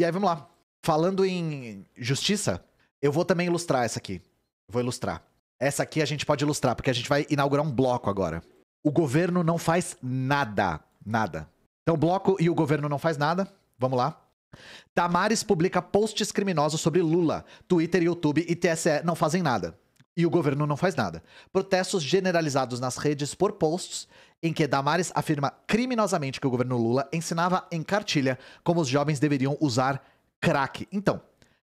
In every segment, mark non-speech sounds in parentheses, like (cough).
E aí, vamos lá. Falando em justiça, eu vou também ilustrar essa aqui. Vou ilustrar. Essa aqui a gente pode ilustrar, porque a gente vai inaugurar um bloco agora. O governo não faz nada. Nada. Então, bloco e o governo não faz nada. Vamos lá. Damares publica posts criminosos sobre Lula. Twitter, YouTube e TSE não fazem nada. E o governo não faz nada. Protestos generalizados nas redes por posts em que Damares afirma criminosamente que o governo Lula ensinava em cartilha como os jovens deveriam usar crack. Então,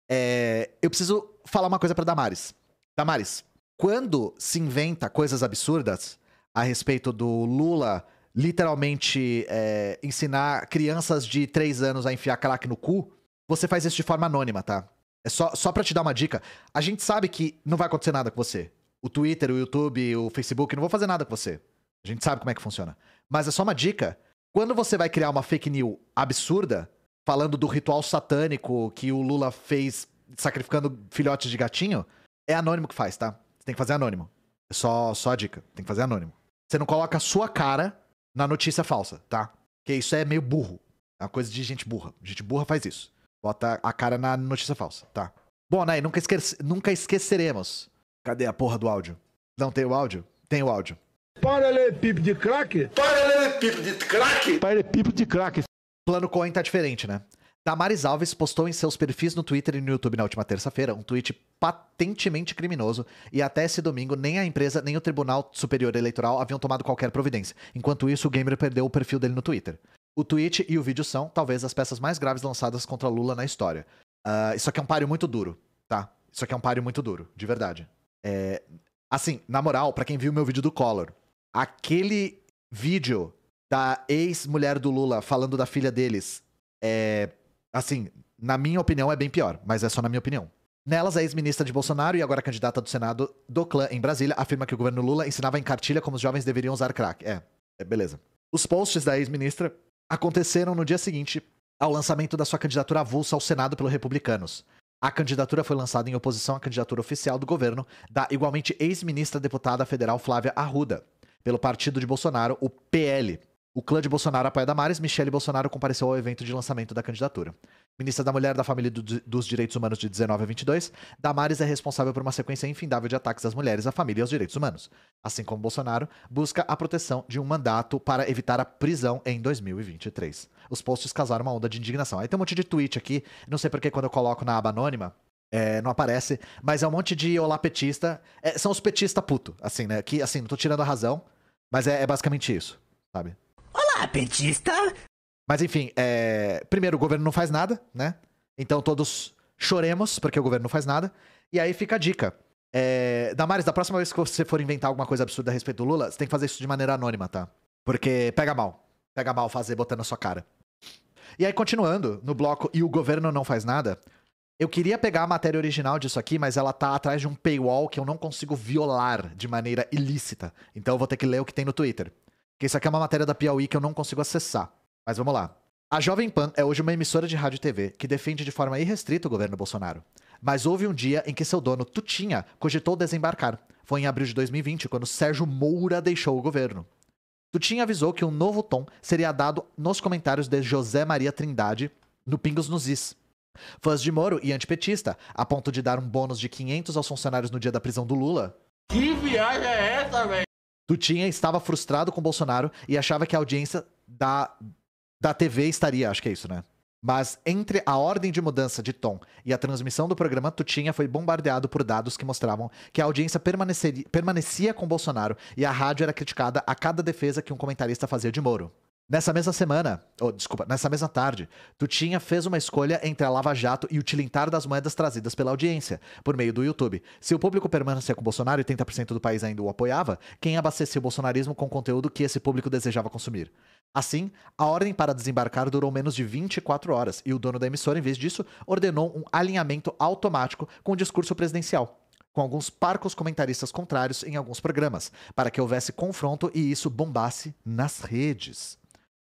é, eu preciso falar uma coisa para Damares. Damares, quando se inventa coisas absurdas a respeito do Lula literalmente é, ensinar crianças de 3 anos a enfiar crack no cu, você faz isso de forma anônima, tá? É só, só pra te dar uma dica. A gente sabe que não vai acontecer nada com você. O Twitter, o YouTube, o Facebook não vão fazer nada com você. A gente sabe como é que funciona. Mas é só uma dica. Quando você vai criar uma fake news absurda, falando do ritual satânico que o Lula fez sacrificando filhotes de gatinho, é anônimo que faz, tá? Você tem que fazer anônimo. É só, só a dica. Tem que fazer anônimo. Você não coloca a sua cara na notícia falsa, tá? Porque isso é meio burro. É uma coisa de gente burra. Gente burra faz isso. Bota a cara na notícia falsa, tá? Bom, Nay, nunca, esquece... nunca esqueceremos. Cadê a porra do áudio? Não tem o áudio? Tem o áudio pipo de craque? pipo de craque? pipo de craque. O plano Cohen tá diferente, né? Damaris Alves postou em seus perfis no Twitter e no YouTube na última terça-feira um tweet patentemente criminoso e até esse domingo nem a empresa nem o Tribunal Superior Eleitoral haviam tomado qualquer providência. Enquanto isso, o gamer perdeu o perfil dele no Twitter. O tweet e o vídeo são, talvez, as peças mais graves lançadas contra Lula na história. Uh, isso aqui é um páreo muito duro, tá? Isso aqui é um páreo muito duro, de verdade. É... Assim, na moral, para quem viu meu vídeo do Collor, aquele vídeo da ex-mulher do Lula falando da filha deles é. Assim, na minha opinião, é bem pior, mas é só na minha opinião. Nelas, a ex-ministra de Bolsonaro e agora candidata do Senado do clã em Brasília afirma que o governo Lula ensinava em cartilha como os jovens deveriam usar crack. É, é beleza. Os posts da ex-ministra aconteceram no dia seguinte ao lançamento da sua candidatura avulsa ao Senado pelos republicanos. A candidatura foi lançada em oposição à candidatura oficial do governo da igualmente ex-ministra deputada federal Flávia Arruda, pelo partido de Bolsonaro, o PL. O clã de Bolsonaro apoia Damares, Michele Bolsonaro compareceu ao evento de lançamento da candidatura. Ministra da Mulher, da Família e do, dos Direitos Humanos de 19 a 22, Damares é responsável por uma sequência infindável de ataques às mulheres, à família e aos direitos humanos. Assim como Bolsonaro, busca a proteção de um mandato para evitar a prisão em 2023. Os posts causaram uma onda de indignação. Aí tem um monte de tweet aqui, não sei porque quando eu coloco na aba anônima, é, não aparece, mas é um monte de olá petista. É, são os petista puto, assim, né? Que, assim, não tô tirando a razão, mas é, é basicamente isso, sabe? Olá, petista! Mas enfim, é, primeiro, o governo não faz nada, né? Então todos choremos, porque o governo não faz nada. E aí fica a dica. É, Damares, da próxima vez que você for inventar alguma coisa absurda a respeito do Lula, você tem que fazer isso de maneira anônima, tá? Porque pega mal. Pega mal fazer botando a sua cara. E aí, continuando, no bloco E o Governo Não Faz Nada, eu queria pegar a matéria original disso aqui, mas ela tá atrás de um paywall que eu não consigo violar de maneira ilícita. Então eu vou ter que ler o que tem no Twitter. Porque isso aqui é uma matéria da Piauí que eu não consigo acessar. Mas vamos lá. A Jovem Pan é hoje uma emissora de rádio e TV que defende de forma irrestrita o governo Bolsonaro. Mas houve um dia em que seu dono, Tutinha, cogitou desembarcar. Foi em abril de 2020, quando Sérgio Moura deixou o governo. Tutinha avisou que um novo tom seria dado nos comentários de José Maria Trindade no Pingos nos Is, Fãs de Moro e antipetista, a ponto de dar um bônus de 500 aos funcionários no dia da prisão do Lula. Que viagem é essa, velho? Tutinha estava frustrado com Bolsonaro e achava que a audiência da, da TV estaria, acho que é isso, né? Mas entre a ordem de mudança de tom e a transmissão do programa, Tutinha foi bombardeado por dados que mostravam que a audiência permanecia com Bolsonaro e a rádio era criticada a cada defesa que um comentarista fazia de Moro. Nessa mesma semana, oh, desculpa, nessa mesma tarde, Tutinha fez uma escolha entre a Lava Jato e o tilintar das moedas trazidas pela audiência, por meio do YouTube. Se o público permanecia com Bolsonaro e 30% do país ainda o apoiava, quem abastecia o bolsonarismo com conteúdo que esse público desejava consumir? Assim, a ordem para desembarcar durou menos de 24 horas e o dono da emissora, em vez disso, ordenou um alinhamento automático com o discurso presidencial com alguns parcos comentaristas contrários em alguns programas, para que houvesse confronto e isso bombasse nas redes.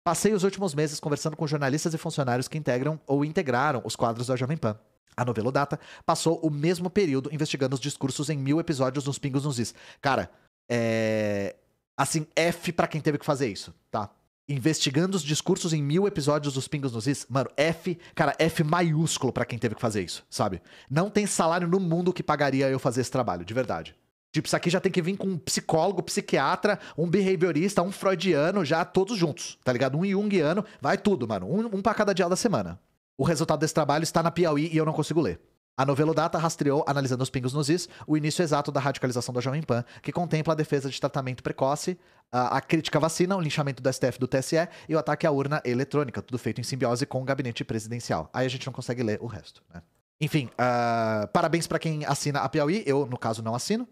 Passei os últimos meses conversando com jornalistas e funcionários que integram ou integraram os quadros da Jovem Pan. A data passou o mesmo período investigando os discursos em mil episódios nos Pingos nos Is. Cara, é. Assim, F para quem teve que fazer isso, tá? investigando os discursos em mil episódios dos Pingos nos Is, mano, F, cara, F maiúsculo para quem teve que fazer isso, sabe? Não tem salário no mundo que pagaria eu fazer esse trabalho, de verdade. Tipo, isso aqui já tem que vir com um psicólogo, psiquiatra, um behaviorista, um freudiano, já todos juntos, tá ligado? Um junguiano, vai tudo, mano. Um, um pra cada dia da semana. O resultado desse trabalho está na Piauí e eu não consigo ler. A novela Data rastreou, analisando os pingos nos is, o início exato da radicalização da Jovem Pan, que contempla a defesa de tratamento precoce, a, a crítica à vacina, o linchamento do STF do TSE e o ataque à urna eletrônica, tudo feito em simbiose com o gabinete presidencial. Aí a gente não consegue ler o resto, né? Enfim, uh, parabéns para quem assina a Piauí, eu, no caso, não assino.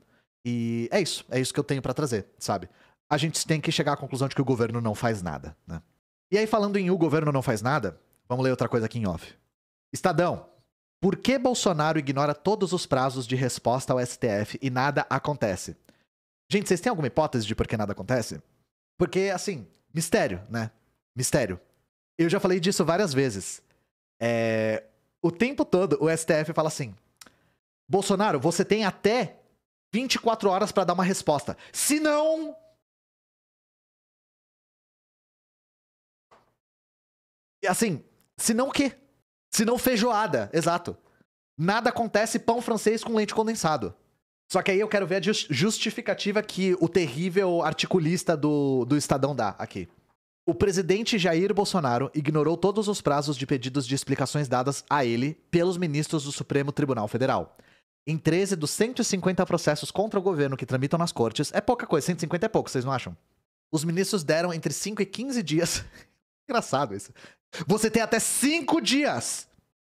E é isso, é isso que eu tenho para trazer, sabe? A gente tem que chegar à conclusão de que o governo não faz nada, né? E aí, falando em o governo não faz nada, vamos ler outra coisa aqui em off. Estadão, por que Bolsonaro ignora todos os prazos de resposta ao STF e nada acontece? Gente, vocês têm alguma hipótese de por que nada acontece? Porque, assim, mistério, né? Mistério. Eu já falei disso várias vezes. É... O tempo todo o STF fala assim: Bolsonaro, você tem até 24 horas para dar uma resposta. Se não. Assim, se não o quê? Se não feijoada, exato. Nada acontece pão francês com leite condensado. Só que aí eu quero ver a justificativa que o terrível articulista do, do Estadão dá aqui. O presidente Jair Bolsonaro ignorou todos os prazos de pedidos de explicações dadas a ele pelos ministros do Supremo Tribunal Federal em 13 dos 150 processos contra o governo que tramitam nas cortes, é pouca coisa, 150 é pouco, vocês não acham? Os ministros deram entre 5 e 15 dias. (laughs) Engraçado isso. Você tem até 5 dias.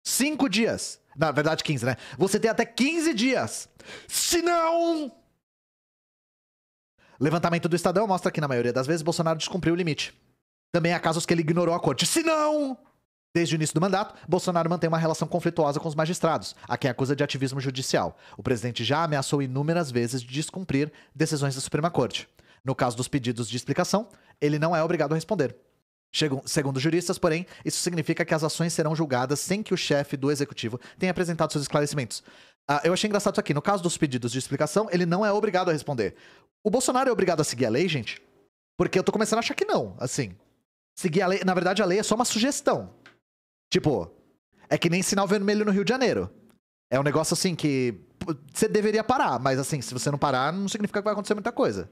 5 dias. Na verdade, 15, né? Você tem até 15 dias. Se não. Levantamento do Estadão mostra que, na maioria das vezes, Bolsonaro descumpriu o limite. Também há casos que ele ignorou a corte. Se não. Desde o início do mandato, Bolsonaro mantém uma relação conflituosa com os magistrados, a quem acusa de ativismo judicial. O presidente já ameaçou inúmeras vezes de descumprir decisões da Suprema Corte. No caso dos pedidos de explicação, ele não é obrigado a responder. Segundo juristas, porém, isso significa que as ações serão julgadas sem que o chefe do executivo tenha apresentado seus esclarecimentos. Ah, eu achei engraçado isso aqui. No caso dos pedidos de explicação, ele não é obrigado a responder. O Bolsonaro é obrigado a seguir a lei, gente? Porque eu tô começando a achar que não, assim. Seguir a lei, na verdade, a lei é só uma sugestão Tipo, é que nem sinal vermelho no Rio de Janeiro. É um negócio assim que você deveria parar, mas assim, se você não parar, não significa que vai acontecer muita coisa.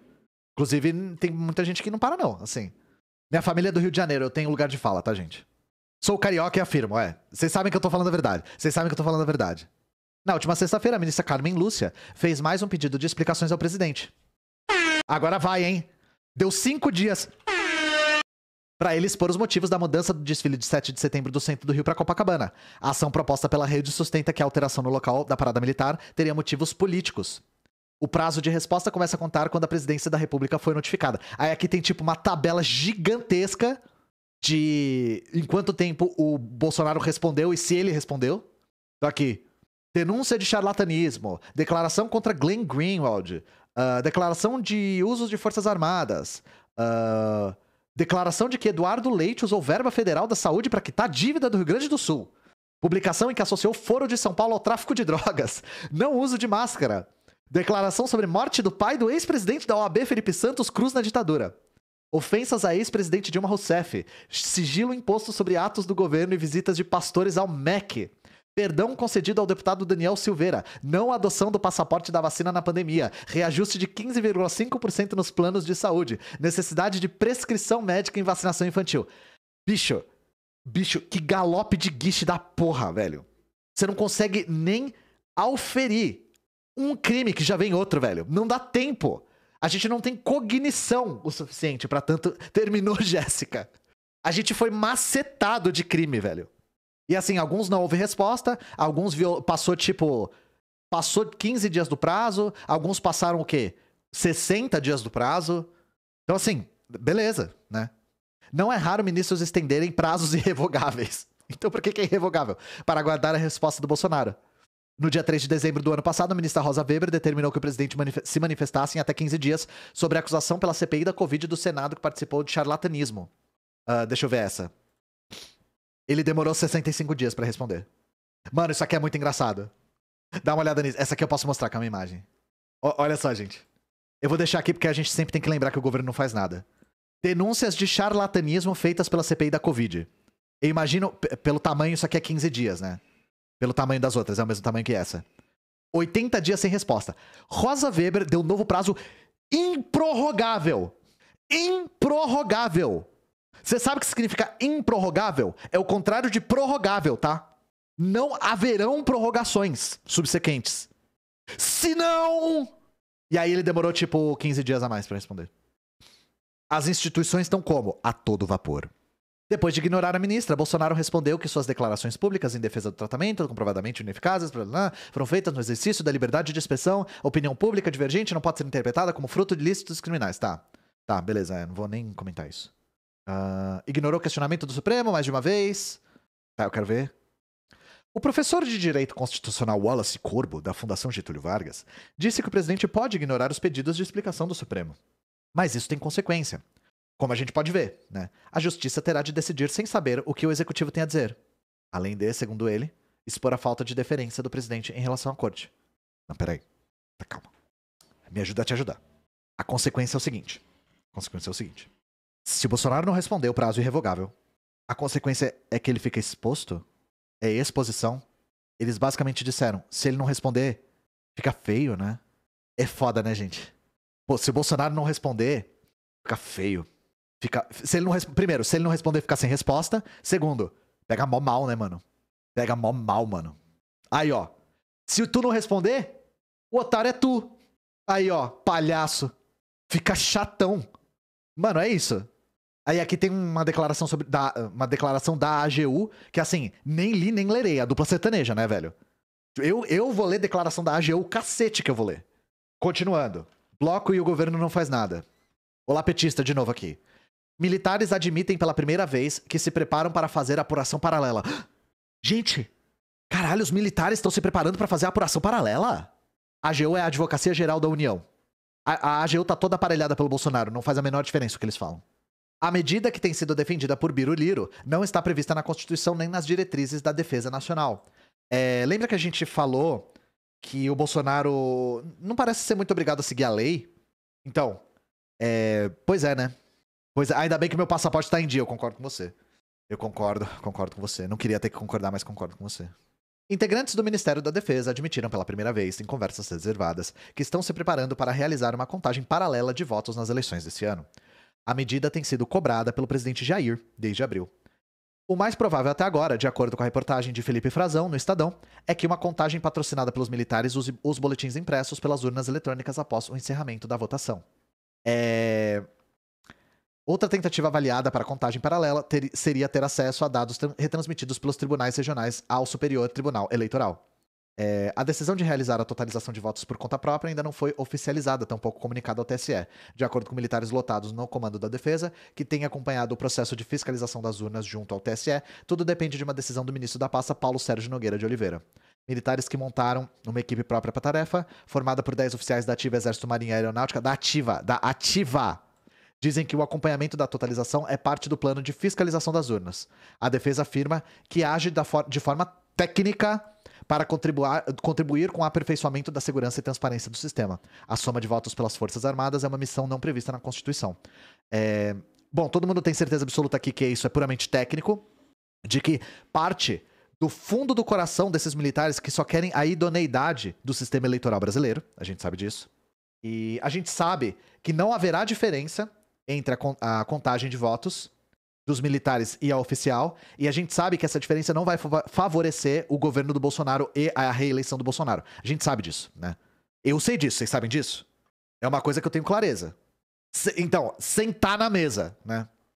Inclusive, tem muita gente que não para, não, assim. Minha família é do Rio de Janeiro, eu tenho lugar de fala, tá, gente? Sou carioca e afirmo, é. Vocês sabem que eu tô falando a verdade. Vocês sabem que eu tô falando a verdade. Na última sexta-feira, a ministra Carmen Lúcia fez mais um pedido de explicações ao presidente. Agora vai, hein? Deu cinco dias para ele expor os motivos da mudança do desfile de 7 de setembro do centro do Rio para Copacabana. A ação proposta pela rede sustenta que a alteração no local da parada militar teria motivos políticos. O prazo de resposta começa a contar quando a presidência da República foi notificada. Aí aqui tem tipo uma tabela gigantesca de em quanto tempo o Bolsonaro respondeu e se ele respondeu. Então aqui, denúncia de charlatanismo, declaração contra Glenn Greenwald, uh, declaração de usos de forças armadas, uh, Declaração de que Eduardo Leite usou verba federal da saúde para quitar dívida do Rio Grande do Sul. Publicação em que associou foro de São Paulo ao tráfico de (laughs) drogas. Não uso de máscara. Declaração sobre morte do pai do ex-presidente da OAB Felipe Santos Cruz na ditadura. Ofensas a ex-presidente Dilma Rousseff. Sigilo imposto sobre atos do governo e visitas de pastores ao MEC. Perdão concedido ao deputado Daniel Silveira. Não adoção do passaporte da vacina na pandemia. Reajuste de 15,5% nos planos de saúde. Necessidade de prescrição médica em vacinação infantil. Bicho, bicho, que galope de guiche da porra, velho. Você não consegue nem auferir um crime que já vem outro, velho. Não dá tempo. A gente não tem cognição o suficiente para tanto. Terminou, (laughs) Jéssica. A gente foi macetado de crime, velho. E assim, alguns não houve resposta, alguns viol... passou tipo. Passou 15 dias do prazo, alguns passaram o quê? 60 dias do prazo. Então, assim, beleza, né? Não é raro ministros estenderem prazos (laughs) irrevogáveis. Então, por que, que é irrevogável? Para aguardar a resposta do Bolsonaro. No dia 3 de dezembro do ano passado, a ministra Rosa Weber determinou que o presidente se manifestasse em até 15 dias sobre a acusação pela CPI da Covid do Senado que participou de charlatanismo. Uh, deixa eu ver essa. Ele demorou 65 dias para responder. Mano, isso aqui é muito engraçado. Dá uma olhada nisso. Essa aqui eu posso mostrar, com é uma imagem. O olha só, gente. Eu vou deixar aqui porque a gente sempre tem que lembrar que o governo não faz nada. Denúncias de charlatanismo feitas pela CPI da Covid. Eu imagino, pelo tamanho, isso aqui é 15 dias, né? Pelo tamanho das outras, é o mesmo tamanho que essa. 80 dias sem resposta. Rosa Weber deu um novo prazo improrrogável. Improrrogável você sabe o que significa improrrogável? É o contrário de prorrogável, tá? Não haverão prorrogações subsequentes. Se não. E aí ele demorou tipo 15 dias a mais para responder. As instituições estão como? A todo vapor. Depois de ignorar a ministra, Bolsonaro respondeu que suas declarações públicas em defesa do tratamento, comprovadamente ineficazes, blá, blá, foram feitas no exercício da liberdade de expressão, opinião pública divergente não pode ser interpretada como fruto de lícitos criminais. Tá, tá, beleza, é, não vou nem comentar isso. Uh, ignorou o questionamento do Supremo mais de uma vez. Tá, eu quero ver. O professor de Direito Constitucional Wallace Corbo, da Fundação Getúlio Vargas, disse que o presidente pode ignorar os pedidos de explicação do Supremo. Mas isso tem consequência. Como a gente pode ver, né? A justiça terá de decidir sem saber o que o executivo tem a dizer. Além de, segundo ele, expor a falta de deferência do presidente em relação à corte. Não, peraí. Tá, calma. Me ajuda a te ajudar. A consequência é o seguinte. A consequência é o seguinte. Se o Bolsonaro não responder o prazo é irrevogável, a consequência é que ele fica exposto? É exposição? Eles basicamente disseram: se ele não responder, fica feio, né? É foda, né, gente? Pô, se o Bolsonaro não responder, fica feio. Fica, se ele não, primeiro, se ele não responder, fica sem resposta. Segundo, pega mó mal, né, mano? Pega mó mal, mano. Aí, ó. Se tu não responder, o otário é tu. Aí, ó, palhaço. Fica chatão. Mano, é isso. Aí aqui tem uma declaração sobre da, uma declaração da AGU, que assim, nem li nem lerei, a dupla sertaneja, né, velho? Eu, eu vou ler declaração da AGU, cacete que eu vou ler. Continuando. Bloco e o governo não faz nada. Olá, petista, de novo aqui. Militares admitem pela primeira vez que se preparam para fazer apuração paralela. (gasps) Gente, caralho, os militares estão se preparando para fazer apuração paralela? A AGU é a Advocacia Geral da União. A, a AGU tá toda aparelhada pelo Bolsonaro, não faz a menor diferença o que eles falam. A medida que tem sido defendida por Biro Liro não está prevista na Constituição nem nas diretrizes da Defesa Nacional. É, lembra que a gente falou que o Bolsonaro não parece ser muito obrigado a seguir a lei? Então, é, pois é, né? Pois é, ainda bem que meu passaporte está em dia, eu concordo com você. Eu concordo, concordo com você. Não queria ter que concordar, mas concordo com você. Integrantes do Ministério da Defesa admitiram pela primeira vez, em conversas reservadas, que estão se preparando para realizar uma contagem paralela de votos nas eleições deste ano. A medida tem sido cobrada pelo presidente Jair desde abril. O mais provável até agora, de acordo com a reportagem de Felipe Frazão, no Estadão, é que uma contagem patrocinada pelos militares use os boletins impressos pelas urnas eletrônicas após o encerramento da votação. É... Outra tentativa avaliada para contagem paralela ter... seria ter acesso a dados retransmitidos pelos tribunais regionais ao Superior Tribunal Eleitoral. É, a decisão de realizar a totalização de votos por conta própria ainda não foi oficializada, tampouco comunicada ao TSE, de acordo com militares lotados no comando da defesa, que tem acompanhado o processo de fiscalização das urnas junto ao TSE. Tudo depende de uma decisão do ministro da pasta, Paulo Sérgio Nogueira de Oliveira. Militares que montaram uma equipe própria para a tarefa, formada por 10 oficiais da Ativa Exército Marinha Aeronáutica, da Ativa, da Ativa, dizem que o acompanhamento da totalização é parte do plano de fiscalização das urnas. A defesa afirma que age de forma técnica para contribuir, contribuir com o aperfeiçoamento da segurança e transparência do sistema. A soma de votos pelas Forças Armadas é uma missão não prevista na Constituição. É... Bom, todo mundo tem certeza absoluta aqui que isso é puramente técnico, de que parte do fundo do coração desses militares que só querem a idoneidade do sistema eleitoral brasileiro, a gente sabe disso. E a gente sabe que não haverá diferença entre a, a contagem de votos dos militares e a oficial. E a gente sabe que essa diferença não vai favorecer o governo do Bolsonaro e a reeleição do Bolsonaro. A gente sabe disso, né? Eu sei disso, vocês sabem disso? É uma coisa que eu tenho clareza. Se, então, sentar na mesa, né?